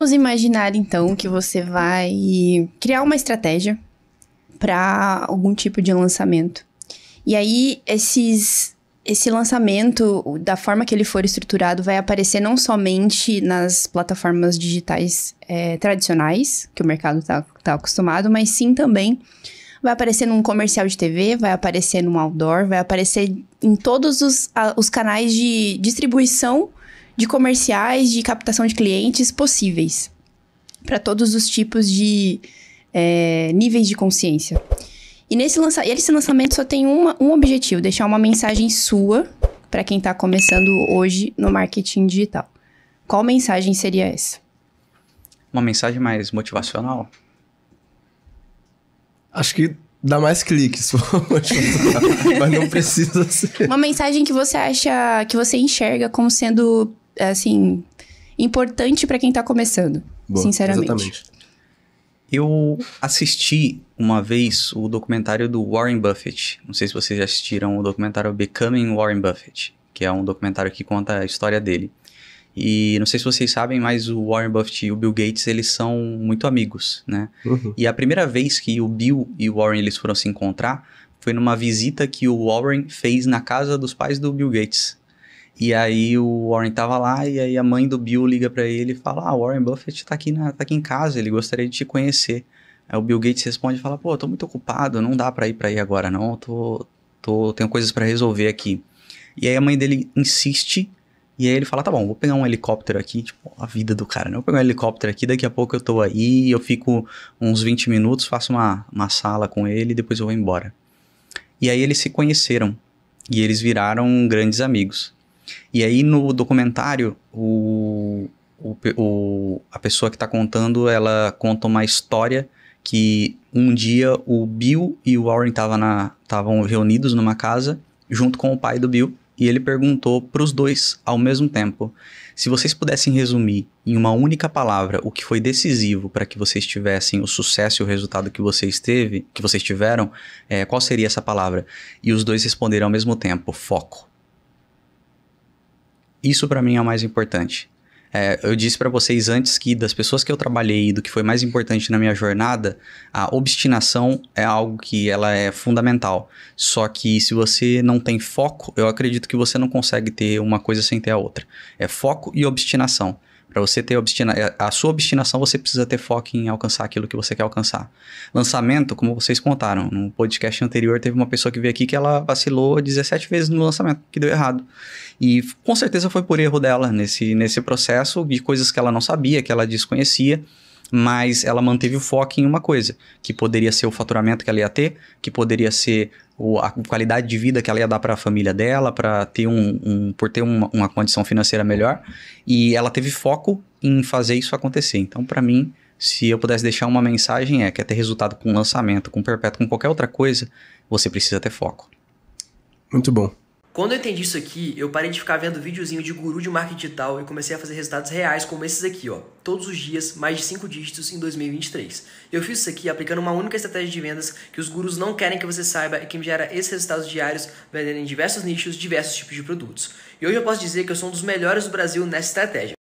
Vamos imaginar então que você vai criar uma estratégia para algum tipo de lançamento. E aí esses esse lançamento, da forma que ele for estruturado, vai aparecer não somente nas plataformas digitais é, tradicionais, que o mercado está tá acostumado, mas sim também vai aparecer num comercial de TV, vai aparecer num outdoor, vai aparecer em todos os, a, os canais de distribuição de comerciais, de captação de clientes possíveis, para todos os tipos de é, níveis de consciência. E nesse lança esse lançamento só tem uma, um objetivo: deixar uma mensagem sua para quem está começando hoje no marketing digital. Qual mensagem seria essa? Uma mensagem mais motivacional? Acho que dá mais cliques, mas não precisa ser. Uma mensagem que você acha, que você enxerga como sendo, assim, importante para quem está começando, Boa, sinceramente. Exatamente. Eu assisti uma vez o documentário do Warren Buffett. Não sei se vocês já assistiram o documentário Becoming Warren Buffett, que é um documentário que conta a história dele. E não sei se vocês sabem, mas o Warren Buffett e o Bill Gates, eles são muito amigos, né? Uhum. E a primeira vez que o Bill e o Warren eles foram se encontrar foi numa visita que o Warren fez na casa dos pais do Bill Gates. E aí o Warren tava lá e aí a mãe do Bill liga para ele e fala: "Ah, Warren Buffett tá aqui na, tá aqui em casa, ele gostaria de te conhecer". Aí o Bill Gates responde e fala: "Pô, tô muito ocupado, não dá para ir para aí agora não, tô tô tenho coisas para resolver aqui". E aí a mãe dele insiste e aí ele fala: "Tá bom, vou pegar um helicóptero aqui, tipo, a vida do cara, né? Vou pegar um helicóptero aqui, daqui a pouco eu tô aí, eu fico uns 20 minutos, faço uma uma sala com ele e depois eu vou embora". E aí eles se conheceram e eles viraram grandes amigos. E aí no documentário, o, o, o a pessoa que está contando, ela conta uma história que um dia o Bill e o Warren estavam reunidos numa casa junto com o pai do Bill e ele perguntou para os dois ao mesmo tempo: se vocês pudessem resumir em uma única palavra o que foi decisivo para que vocês tivessem o sucesso e o resultado que vocês teve, que vocês tiveram, é, qual seria essa palavra? E os dois responderam ao mesmo tempo: foco. Isso para mim é o mais importante. É, eu disse para vocês antes que das pessoas que eu trabalhei e do que foi mais importante na minha jornada, a obstinação é algo que ela é fundamental. Só que se você não tem foco, eu acredito que você não consegue ter uma coisa sem ter a outra. É foco e obstinação. Para você ter obstina eh, a sua obstinação, você precisa ter foco em alcançar aquilo que você quer alcançar. Lançamento, como vocês contaram, no podcast anterior teve uma pessoa que veio aqui que ela vacilou 17 vezes no lançamento, que deu errado. E com certeza foi por erro dela nesse, nesse processo de coisas que ela não sabia, que ela desconhecia mas ela manteve o foco em uma coisa, que poderia ser o faturamento que ela ia ter, que poderia ser o, a qualidade de vida que ela ia dar para a família dela, para ter um, um, por ter uma, uma condição financeira melhor, e ela teve foco em fazer isso acontecer. Então, para mim, se eu pudesse deixar uma mensagem é que é ter resultado com lançamento, com perpétuo, com qualquer outra coisa, você precisa ter foco. Muito bom. Quando eu entendi isso aqui, eu parei de ficar vendo videozinho de guru de marketing digital e comecei a fazer resultados reais como esses aqui, ó. Todos os dias, mais de 5 dígitos em 2023. Eu fiz isso aqui aplicando uma única estratégia de vendas que os gurus não querem que você saiba e que me gera esses resultados diários vendendo em diversos nichos, diversos tipos de produtos. E hoje eu posso dizer que eu sou um dos melhores do Brasil nessa estratégia.